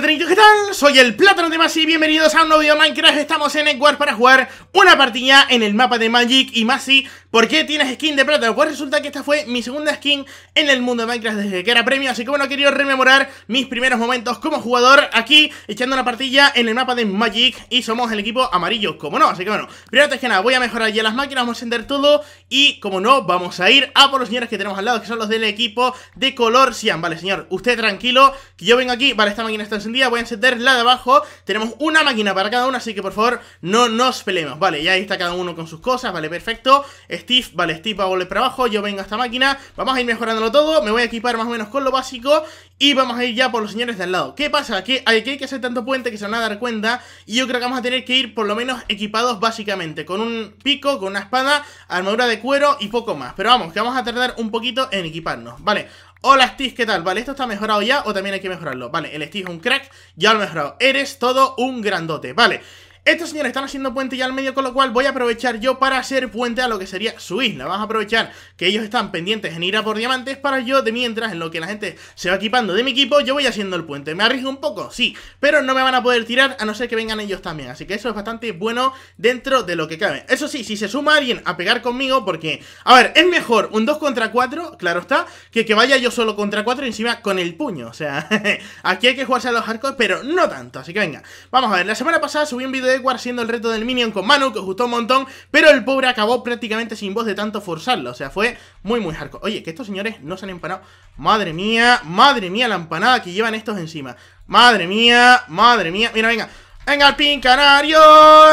¿qué tal? Soy el Plátano de Masi bienvenidos a un nuevo video de Minecraft Estamos en Edward para jugar una partida en el mapa de Magic Y Masi, ¿por qué tienes skin de plátano? Pues resulta que esta fue mi segunda skin en el mundo de Minecraft desde que era premio Así que bueno, he querido rememorar mis primeros momentos como jugador aquí Echando una partida en el mapa de Magic y somos el equipo amarillo, como no Así que bueno, primero que nada voy a mejorar ya las máquinas, vamos a encender todo Y como no, vamos a ir a por los señores que tenemos al lado Que son los del equipo de color Sian. Vale señor, usted tranquilo, que yo vengo aquí Vale, esta máquina está encendida día voy a encender la de abajo Tenemos una máquina para cada uno, así que por favor no nos peleemos Vale, ya ahí está cada uno con sus cosas, vale, perfecto Steve, vale, Steve va a volver para abajo, yo vengo a esta máquina Vamos a ir mejorándolo todo, me voy a equipar más o menos con lo básico Y vamos a ir ya por los señores de al lado ¿Qué pasa? Que hay que hacer tanto puente que se van a dar cuenta Y yo creo que vamos a tener que ir por lo menos equipados básicamente Con un pico, con una espada, armadura de cuero y poco más Pero vamos, que vamos a tardar un poquito en equiparnos Vale, Hola Steve, ¿qué tal? Vale, ¿esto está mejorado ya o también hay que mejorarlo? Vale, el Steve es un crack, ya lo he mejorado Eres todo un grandote, vale estos señores están haciendo puente ya al medio, con lo cual voy a aprovechar yo para hacer puente a lo que sería su isla. Vamos a aprovechar que ellos están pendientes en ir a por diamantes para yo, de mientras, en lo que la gente se va equipando de mi equipo, yo voy haciendo el puente. ¿Me arriesgo un poco? Sí, pero no me van a poder tirar a no ser que vengan ellos también. Así que eso es bastante bueno dentro de lo que cabe. Eso sí, si se suma alguien a pegar conmigo, porque, a ver, es mejor un 2 contra 4, claro está, que que vaya yo solo contra 4 encima con el puño. O sea, aquí hay que jugarse a los arcos, pero no tanto. Así que venga, vamos a ver. La semana pasada subí un video de siendo el reto del Minion con Manu, que os gustó un montón, pero el pobre acabó prácticamente sin voz de tanto forzarlo, o sea, fue muy, muy hardcore. Oye, que estos señores no se han empanado. Madre mía, madre mía la empanada que llevan estos encima. Madre mía, madre mía. Mira, venga. Venga al pin canario,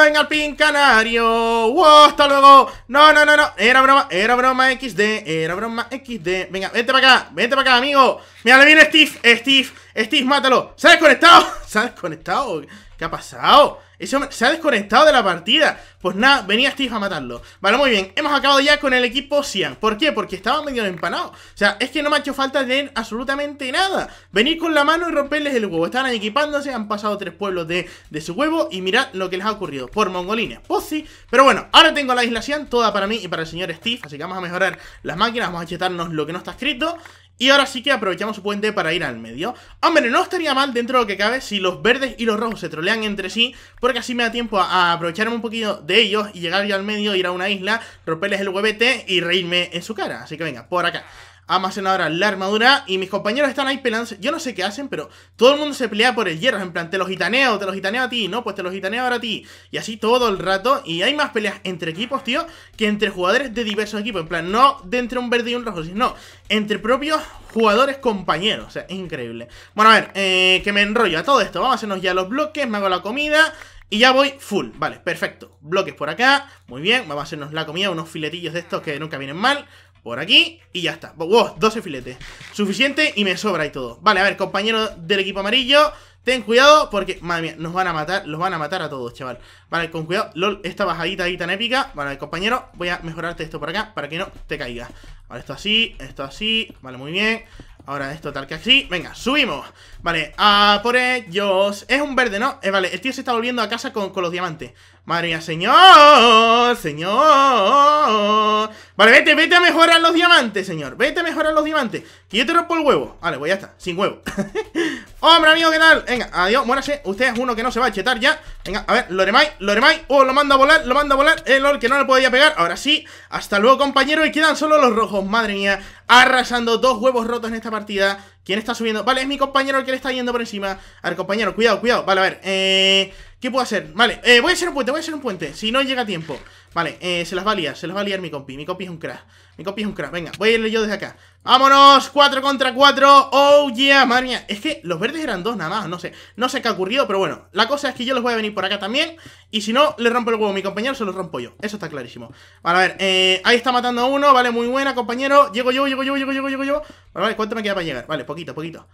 venga al pin canario, wow, hasta luego, no, no, no, no, era broma, era broma XD, era broma XD, venga, vente para acá, vente para acá, amigo, mira, le viene Steve, Steve, Steve, mátalo, ¿se ha desconectado? ¿Se ha desconectado? ¿Qué ha pasado? Eso se ha desconectado de la partida. Pues nada, venía Steve a matarlo. Vale, muy bien. Hemos acabado ya con el equipo Sian. ¿Por qué? Porque estaba medio empanado. O sea, es que no me ha hecho falta de absolutamente nada. Venir con la mano y romperles el huevo. Estaban equipándose, han pasado tres pueblos de, su huevo. Y mirad lo que les ha ocurrido. Por mongolines, pozzi. Pues Pero bueno, ahora tengo la isla toda para mí y para el señor Steve. Así que vamos a mejorar las máquinas. Vamos a chetarnos lo que no está escrito. Y ahora sí que aprovechamos su puente para ir al medio. Hombre, no estaría mal dentro de lo que cabe si los verdes y los rojos se trolean entre sí, porque así me da tiempo a, aprovecharme un poquito de ellos y llegar yo al medio, ir a una isla, romperles el huevete y reírme en su cara. Así que venga, por acá. Amazon ahora la armadura y mis compañeros están ahí peleando Yo no sé qué hacen, pero todo el mundo se pelea por el hierro. En plan, te los gitaneo, te los gitaneo a ti, no, pues te los gitaneo ahora a ti. Y así todo el rato. Y hay más peleas entre equipos, tío, que entre jugadores de diversos equipos. En plan, no de entre un verde y un rojo, sino entre propios jugadores compañeros. O sea, es increíble. Bueno, a ver, eh, que me enrollo a todo esto. Vamos a hacernos ya los bloques, me hago la comida. Y ya voy full, vale, perfecto Bloques por acá, muy bien, vamos a hacernos la comida Unos filetillos de estos que nunca vienen mal por aquí y ya está. Wow, 12 filetes. Suficiente y me sobra y todo. Vale, a ver, compañero del equipo amarillo, ten cuidado porque, madre mía, nos van a matar, los van a matar a todos, chaval. Vale, con cuidado, lol, esta bajadita ahí tan épica. Vale, compañero, voy a mejorarte esto por acá para que no te caiga. Vale, esto así, esto así, vale, muy bien. Ahora es total que así. Venga, subimos. Vale, a por ellos. Es un verde, ¿no? Eh, vale, el tío se está volviendo a casa con, con los diamantes. Madre mía, señor, señor. Vale, vete, vete a mejorar los diamantes, señor. Vete a mejorar los diamantes. Que yo te rompo el huevo. Vale, pues ya está, sin huevo. Hombre, amigo, ¿qué tal? Venga, adiós, muérase Usted es uno que no se va a chetar ya Venga, a ver, Loremai, Loremai lo Oh, lo manda a volar, lo manda a volar El eh, LOL que no le podía pegar Ahora sí, hasta luego, compañero Y quedan solo los rojos, madre mía Arrasando dos huevos rotos en esta partida ¿Quién está subiendo? Vale, es mi compañero el que le está yendo por encima A ver, compañero, cuidado, cuidado Vale, a ver, eh... ¿Qué puedo hacer? Vale, eh, voy a hacer un puente, voy a hacer un puente Si no llega tiempo Vale, eh, se las va a liar, se las va a liar mi compi Mi compi es un crack, mi compi es un crack Venga, voy a irle yo desde acá ¡Vámonos! 4 contra 4 ¡Oh yeah! Madre es que los verdes eran dos nada más No sé, no sé qué ha ocurrido, pero bueno La cosa es que yo los voy a venir por acá también Y si no, le rompo el huevo a mi compañero, se los rompo yo Eso está clarísimo Vale, a ver, eh, ahí está matando a uno Vale, muy buena, compañero Llego yo, llego yo, llego yo, llego yo Vale, vale, ¿cuánto me queda para llegar? Vale, poquito, poquito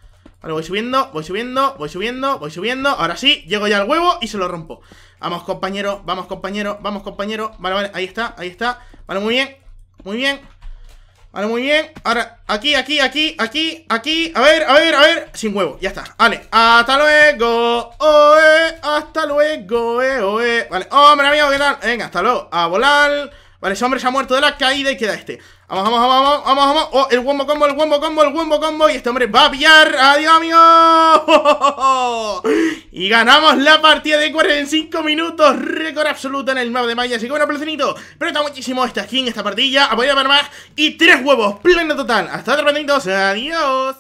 Vale, voy subiendo, voy subiendo, voy subiendo, voy subiendo Ahora sí, llego ya al huevo y se lo rompo Vamos, compañero, vamos, compañero, vamos, compañero Vale, vale, ahí está, ahí está Vale, muy bien, muy bien Vale, muy bien, ahora, aquí, aquí, aquí, aquí, aquí A ver, a ver, a ver, sin huevo, ya está Vale, hasta luego hasta luego, eh, oe Vale, hombre amigo, ¿qué tal? Venga, hasta luego, a volar Vale, ese hombre se ha muerto de la caída y queda este Vamos, vamos, vamos, vamos, vamos, Oh, el wombo combo, el wombo combo, el wombo combo Y este hombre va a pillar, adiós amigo Y ganamos la partida de 45 minutos Récord absoluto en el mapa de Maya Así que bueno, placenito, pero muchísimo esta skin, esta partida Apoyar para más y tres huevos, pleno total Hasta otro adiós